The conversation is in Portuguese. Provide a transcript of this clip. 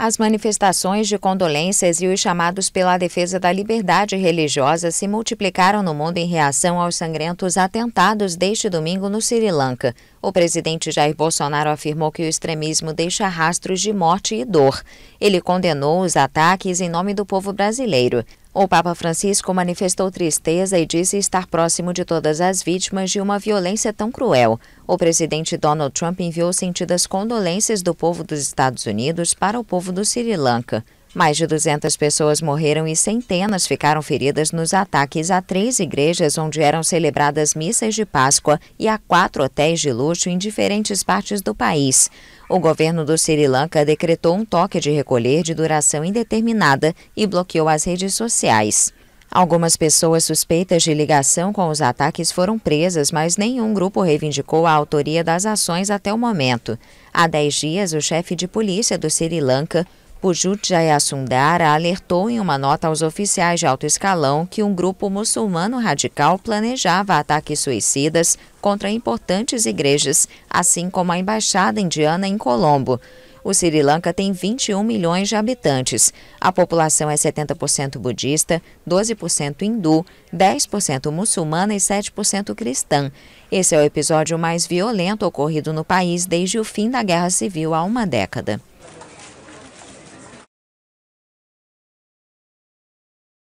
As manifestações de condolências e os chamados pela defesa da liberdade religiosa se multiplicaram no mundo em reação aos sangrentos atentados deste domingo no Sri Lanka. O presidente Jair Bolsonaro afirmou que o extremismo deixa rastros de morte e dor. Ele condenou os ataques em nome do povo brasileiro. O Papa Francisco manifestou tristeza e disse estar próximo de todas as vítimas de uma violência tão cruel. O presidente Donald Trump enviou sentidas condolências do povo dos Estados Unidos para o povo do Sri Lanka. Mais de 200 pessoas morreram e centenas ficaram feridas nos ataques a três igrejas onde eram celebradas missas de Páscoa e a quatro hotéis de luxo em diferentes partes do país. O governo do Sri Lanka decretou um toque de recolher de duração indeterminada e bloqueou as redes sociais. Algumas pessoas suspeitas de ligação com os ataques foram presas, mas nenhum grupo reivindicou a autoria das ações até o momento. Há 10 dias, o chefe de polícia do Sri Lanka Pujut Jayasundara alertou em uma nota aos oficiais de alto escalão que um grupo muçulmano radical planejava ataques suicidas contra importantes igrejas, assim como a embaixada indiana em Colombo. O Sri Lanka tem 21 milhões de habitantes. A população é 70% budista, 12% hindu, 10% muçulmana e 7% cristã. Esse é o episódio mais violento ocorrido no país desde o fim da Guerra Civil há uma década.